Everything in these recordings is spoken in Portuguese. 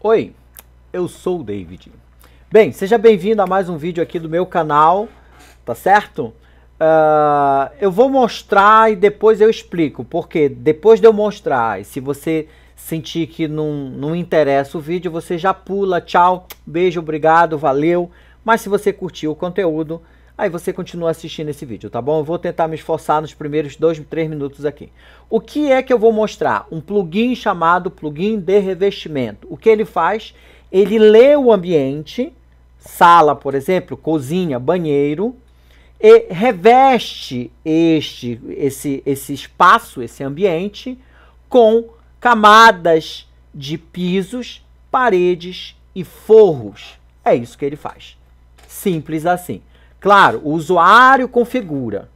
Oi, eu sou o David. Bem, seja bem-vindo a mais um vídeo aqui do meu canal, tá certo? Uh, eu vou mostrar e depois eu explico, porque depois de eu mostrar, e se você sentir que não, não interessa o vídeo, você já pula, tchau, beijo, obrigado, valeu. Mas se você curtiu o conteúdo, Aí você continua assistindo esse vídeo, tá bom? Eu vou tentar me esforçar nos primeiros 2, 3 minutos aqui. O que é que eu vou mostrar? Um plugin chamado plugin de revestimento. O que ele faz? Ele lê o ambiente, sala, por exemplo, cozinha, banheiro, e reveste este, esse, esse espaço, esse ambiente, com camadas de pisos, paredes e forros. É isso que ele faz. Simples assim. Claro, o usuário configura.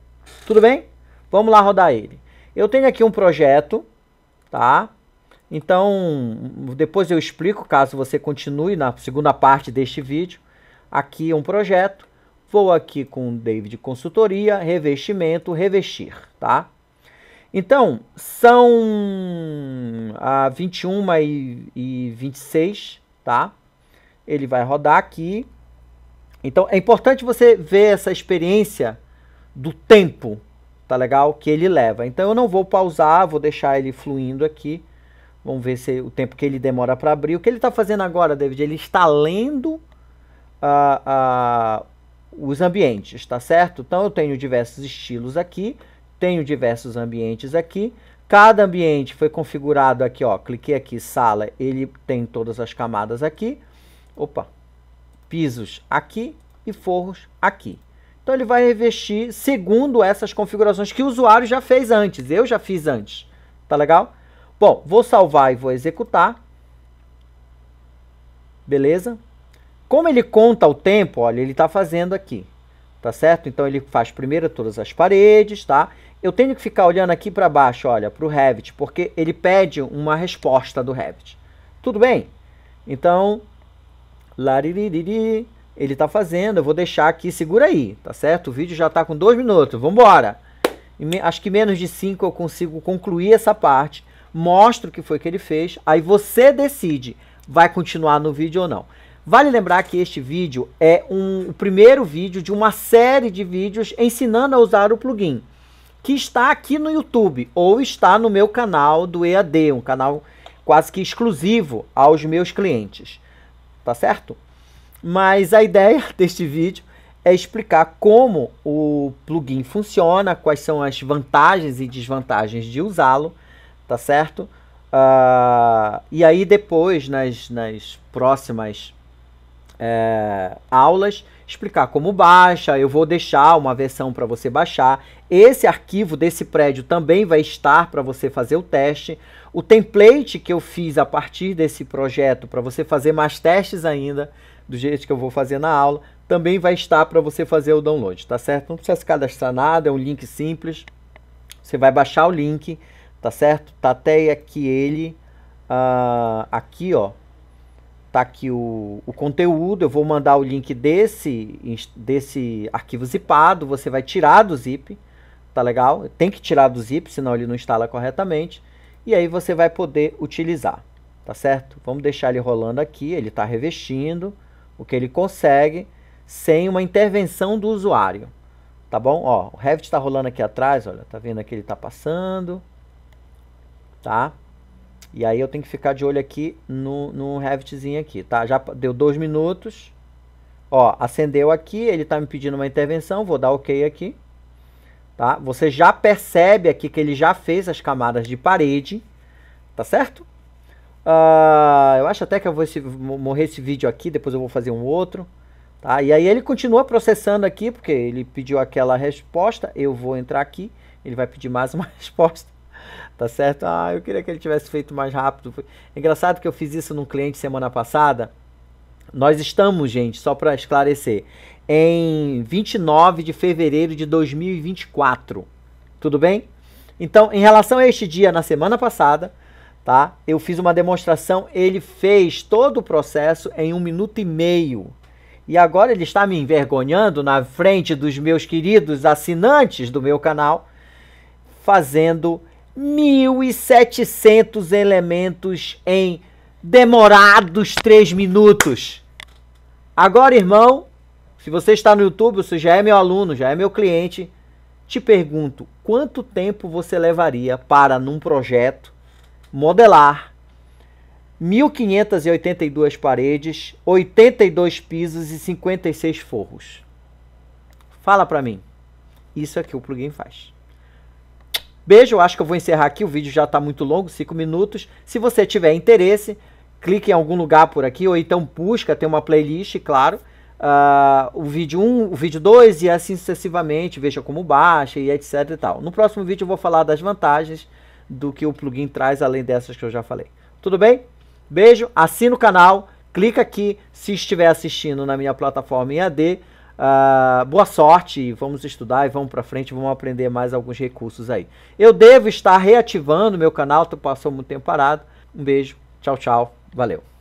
Tudo bem? Vamos lá rodar ele. Eu tenho aqui um projeto, tá? Então, depois eu explico, caso você continue na segunda parte deste vídeo. Aqui um projeto. Vou aqui com David Consultoria, revestimento, revestir, tá? Então, são ah, a 21 e, e 26, tá? Ele vai rodar aqui. Então é importante você ver essa experiência do tempo, tá legal? Que ele leva. Então eu não vou pausar, vou deixar ele fluindo aqui. Vamos ver se o tempo que ele demora para abrir. O que ele está fazendo agora, David? Ele está lendo uh, uh, os ambientes, tá certo? Então eu tenho diversos estilos aqui, tenho diversos ambientes aqui. Cada ambiente foi configurado aqui, ó. Cliquei aqui, sala, ele tem todas as camadas aqui. Opa, pisos aqui e forros aqui. Então ele vai revestir segundo essas configurações que o usuário já fez antes. Eu já fiz antes. Tá legal? Bom, vou salvar e vou executar. Beleza? Como ele conta o tempo, olha, ele está fazendo aqui. Tá certo? Então ele faz primeiro todas as paredes, tá? Eu tenho que ficar olhando aqui para baixo, olha, para o Revit, porque ele pede uma resposta do Revit. Tudo bem? Então, Laririri. Ele tá fazendo, eu vou deixar aqui, segura aí, tá certo? O vídeo já tá com dois minutos, vambora! embora. acho que menos de cinco eu consigo concluir essa parte, mostro o que foi que ele fez, aí você decide, vai continuar no vídeo ou não. Vale lembrar que este vídeo é um, o primeiro vídeo de uma série de vídeos ensinando a usar o plugin, que está aqui no YouTube, ou está no meu canal do EAD, um canal quase que exclusivo aos meus clientes tá certo? Mas a ideia deste vídeo é explicar como o plugin funciona, quais são as vantagens e desvantagens de usá-lo, tá certo? Uh, e aí depois, nas, nas próximas é, aulas, explicar como baixa, eu vou deixar uma versão para você baixar. Esse arquivo desse prédio também vai estar para você fazer o teste. O template que eu fiz a partir desse projeto para você fazer mais testes ainda, do jeito que eu vou fazer na aula, também vai estar para você fazer o download, tá certo? Não precisa se cadastrar nada, é um link simples. Você vai baixar o link, tá certo? Tá até aqui ele, uh, aqui ó, tá aqui o, o conteúdo, eu vou mandar o link desse, desse arquivo zipado, você vai tirar do zip, tá legal? Tem que tirar do zip, senão ele não instala corretamente, e aí você vai poder utilizar, tá certo? Vamos deixar ele rolando aqui, ele está revestindo o que ele consegue, sem uma intervenção do usuário, tá bom? Ó, o Revit está rolando aqui atrás, olha, tá vendo que ele está passando, tá? E aí eu tenho que ficar de olho aqui no, no Revitzinho aqui, tá? Já deu dois minutos. Ó, acendeu aqui, ele tá me pedindo uma intervenção, vou dar OK aqui. Tá? Você já percebe aqui que ele já fez as camadas de parede, tá certo? Uh, eu acho até que eu vou esse, morrer esse vídeo aqui, depois eu vou fazer um outro. Tá? E aí ele continua processando aqui, porque ele pediu aquela resposta, eu vou entrar aqui, ele vai pedir mais uma resposta tá certo? Ah, eu queria que ele tivesse feito mais rápido. Foi... engraçado que eu fiz isso num cliente semana passada. Nós estamos, gente, só para esclarecer, em 29 de fevereiro de 2024. Tudo bem? Então, em relação a este dia na semana passada, tá? Eu fiz uma demonstração, ele fez todo o processo em um minuto e meio. E agora ele está me envergonhando na frente dos meus queridos assinantes do meu canal, fazendo 1.700 elementos em demorados 3 minutos. Agora, irmão, se você está no YouTube, você já é meu aluno, já é meu cliente, te pergunto, quanto tempo você levaria para, num projeto, modelar 1.582 paredes, 82 pisos e 56 forros? Fala para mim. Isso é que o plugin faz. Beijo, acho que eu vou encerrar aqui, o vídeo já está muito longo, 5 minutos. Se você tiver interesse, clique em algum lugar por aqui, ou então busca, tem uma playlist, claro, uh, o vídeo 1, um, o vídeo 2 e assim sucessivamente, veja como baixa e etc e tal. No próximo vídeo eu vou falar das vantagens do que o plugin traz, além dessas que eu já falei. Tudo bem? Beijo, assina o canal, clica aqui se estiver assistindo na minha plataforma em AD, Uh, boa sorte, vamos estudar e vamos para frente, vamos aprender mais alguns recursos aí. Eu devo estar reativando meu canal, tu passou muito tempo parado. Um beijo, tchau, tchau, valeu.